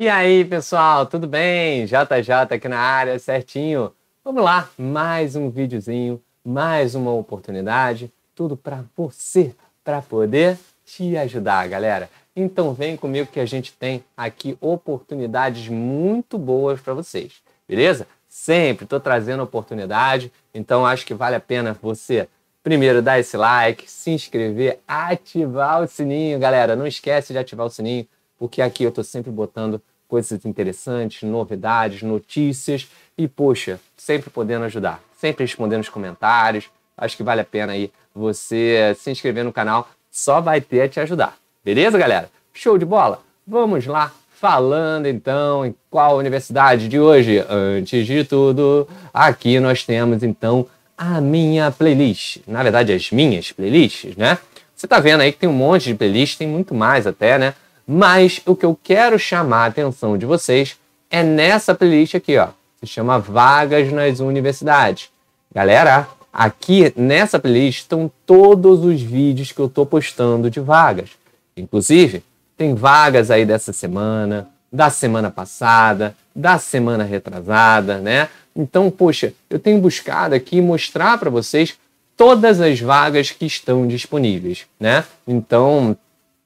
E aí, pessoal, tudo bem? JJ aqui na área, certinho. Vamos lá, mais um videozinho, mais uma oportunidade, tudo para você, para poder te ajudar, galera. Então vem comigo que a gente tem aqui oportunidades muito boas para vocês, beleza? Sempre estou trazendo oportunidade, então acho que vale a pena você primeiro dar esse like, se inscrever, ativar o sininho, galera. Não esquece de ativar o sininho porque aqui eu estou sempre botando coisas interessantes, novidades, notícias e, poxa, sempre podendo ajudar, sempre respondendo os comentários. Acho que vale a pena aí você se inscrever no canal, só vai ter a te ajudar. Beleza, galera? Show de bola? Vamos lá falando então em qual universidade de hoje. Antes de tudo, aqui nós temos então a minha playlist. Na verdade, as minhas playlists, né? Você tá vendo aí que tem um monte de playlist, tem muito mais até, né? Mas o que eu quero chamar a atenção de vocês é nessa playlist aqui, ó. Se chama Vagas nas Universidades. Galera, aqui nessa playlist estão todos os vídeos que eu estou postando de vagas. Inclusive, tem vagas aí dessa semana, da semana passada, da semana retrasada, né? Então, poxa, eu tenho buscado aqui mostrar para vocês todas as vagas que estão disponíveis, né? Então,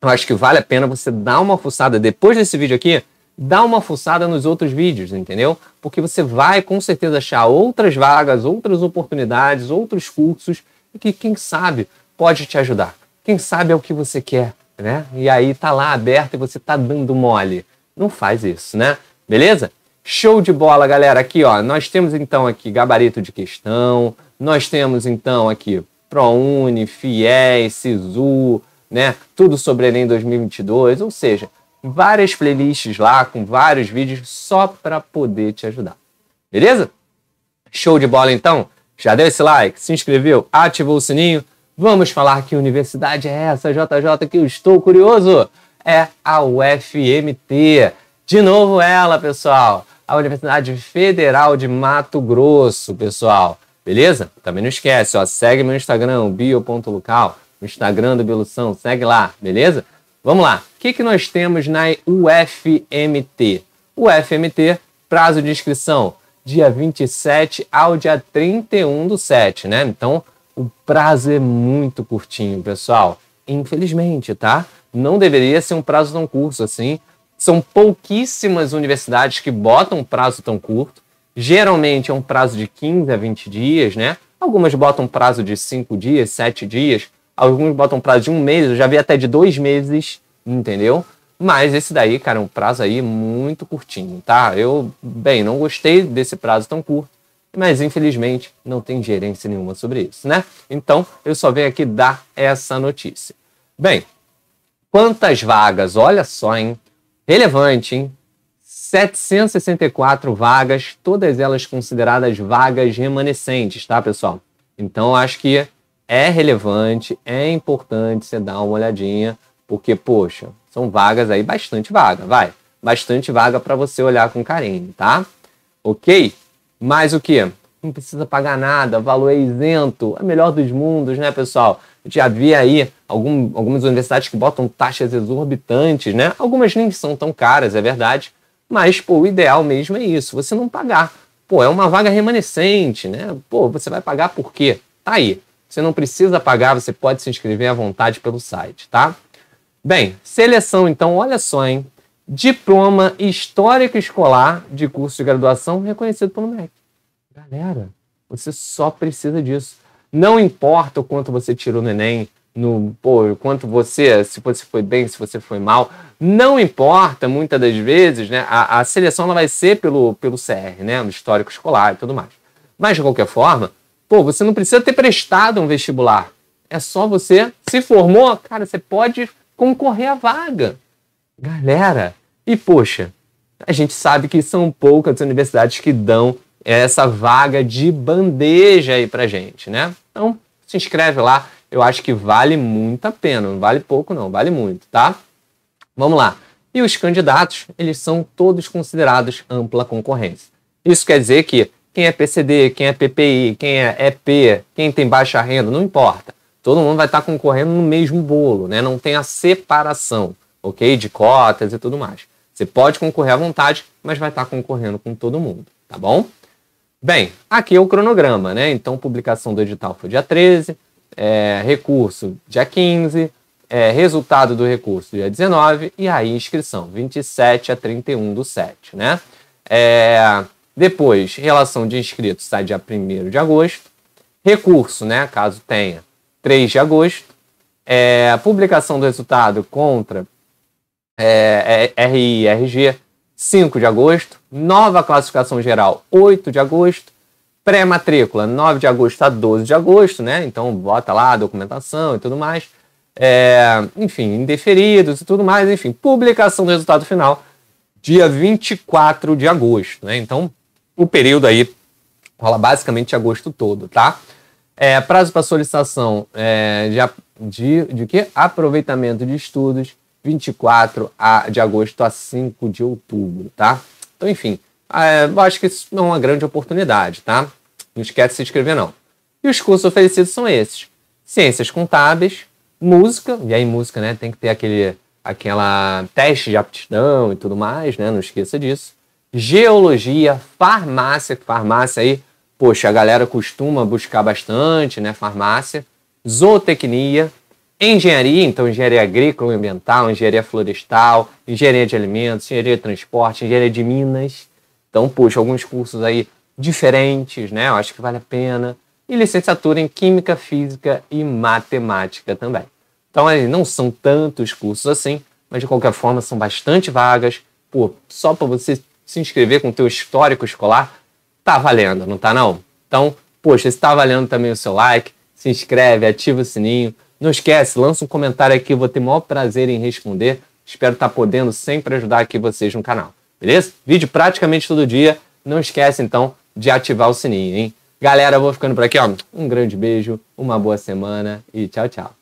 eu acho que vale a pena você dar uma fuçada depois desse vídeo aqui, dá uma fuçada nos outros vídeos, entendeu? Porque você vai com certeza achar outras vagas, outras oportunidades, outros cursos que quem sabe pode te ajudar. Quem sabe é o que você quer, né? E aí tá lá aberto e você tá dando mole. Não faz isso, né? Beleza? Show de bola, galera. Aqui, ó, nós temos então aqui gabarito de questão, nós temos então aqui ProUni, FIES, SISU, né? Tudo sobre Enem 2022, ou seja, várias playlists lá com vários vídeos só para poder te ajudar. Beleza? Show de bola então? Já deu esse like, se inscreveu, ativou o sininho? Vamos falar que universidade é essa, JJ, que eu estou curioso? É a UFMT. De novo ela, pessoal. A Universidade Federal de Mato Grosso, pessoal. Beleza? Também não esquece, ó, segue meu Instagram, bio.local Instagram do Belução, segue lá, beleza? Vamos lá. O que, que nós temos na UFMT? UFMT, prazo de inscrição, dia 27 ao dia 31 do 7, né? Então, o prazo é muito curtinho, pessoal. Infelizmente, tá? Não deveria ser um prazo tão curto assim. São pouquíssimas universidades que botam um prazo tão curto. Geralmente é um prazo de 15 a 20 dias, né? Algumas botam prazo de 5 dias, 7 dias, Alguns botam prazo de um mês, eu já vi até de dois meses, entendeu? Mas esse daí, cara, é um prazo aí muito curtinho, tá? Eu, bem, não gostei desse prazo tão curto, mas infelizmente não tem gerência nenhuma sobre isso, né? Então, eu só venho aqui dar essa notícia. Bem, quantas vagas? Olha só, hein? Relevante, hein? 764 vagas, todas elas consideradas vagas remanescentes, tá, pessoal? Então, acho que é relevante, é importante você dar uma olhadinha, porque, poxa, são vagas aí, bastante vaga, vai. Bastante vaga para você olhar com carinho, tá? Ok? Mas o que? Não precisa pagar nada, valor é isento, é melhor dos mundos, né, pessoal? Eu já vi aí algum, algumas universidades que botam taxas exorbitantes, né? Algumas nem são tão caras, é verdade. Mas, pô, o ideal mesmo é isso, você não pagar. Pô, é uma vaga remanescente, né? Pô, você vai pagar por quê? Tá aí. Você não precisa pagar, você pode se inscrever à vontade pelo site, tá? Bem, seleção então, olha só, hein? Diploma histórico escolar de curso de graduação reconhecido pelo MEC. Galera, você só precisa disso. Não importa o quanto você tirou no Enem, no pô, quanto você, se você foi bem, se você foi mal, não importa muitas das vezes, né? A, a seleção ela vai ser pelo, pelo CR, né? No histórico escolar e tudo mais. Mas, de qualquer forma, Pô, você não precisa ter prestado um vestibular. É só você se formou, cara, você pode concorrer à vaga. Galera, e poxa, a gente sabe que são poucas universidades que dão essa vaga de bandeja aí pra gente, né? Então, se inscreve lá, eu acho que vale muito a pena, não vale pouco não, vale muito, tá? Vamos lá. E os candidatos, eles são todos considerados ampla concorrência. Isso quer dizer que quem é PCD, quem é PPI, quem é EP, quem tem baixa renda, não importa. Todo mundo vai estar tá concorrendo no mesmo bolo, né? Não tem a separação, ok? De cotas e tudo mais. Você pode concorrer à vontade, mas vai estar tá concorrendo com todo mundo, tá bom? Bem, aqui é o cronograma, né? Então, publicação do edital foi dia 13, é, recurso dia 15, é, resultado do recurso dia 19 e aí inscrição, 27 a 31 do 7, né? É, depois, relação de inscritos sai dia 1 de agosto. Recurso, né, caso tenha, 3 de agosto. É, publicação do resultado contra é, é, RI e RG, 5 de agosto. Nova classificação geral, 8 de agosto. Pré-matrícula, 9 de agosto a 12 de agosto, né? Então, bota lá a documentação e tudo mais. É, enfim, indeferidos e tudo mais. Enfim, publicação do resultado final, dia 24 de agosto, né? Então, o período aí rola basicamente agosto todo, tá? É, prazo para solicitação é, de, de, de que? aproveitamento de estudos, 24 a, de agosto a 5 de outubro, tá? Então, enfim, é, eu acho que isso não é uma grande oportunidade, tá? Não esquece de se inscrever, não. E os cursos oferecidos são esses: Ciências Contábeis, Música, e aí música, né? Tem que ter aquele aquela teste de aptidão e tudo mais, né? Não esqueça disso geologia, farmácia, farmácia aí, poxa, a galera costuma buscar bastante, né, farmácia, zootecnia, engenharia, então engenharia agrícola e ambiental, engenharia florestal, engenharia de alimentos, engenharia de transporte, engenharia de minas. Então, poxa, alguns cursos aí diferentes, né? Eu acho que vale a pena. E licenciatura em Química, Física e Matemática também. Então, aí não são tantos cursos assim, mas de qualquer forma são bastante vagas, pô, só para você se inscrever com o teu histórico escolar, tá valendo, não tá não? Então, poxa, se tá valendo também o seu like, se inscreve, ativa o sininho. Não esquece, lança um comentário aqui, vou ter o maior prazer em responder. Espero estar tá podendo sempre ajudar aqui vocês no canal, beleza? Vídeo praticamente todo dia. Não esquece, então, de ativar o sininho, hein? Galera, eu vou ficando por aqui, ó. Um grande beijo, uma boa semana e tchau, tchau.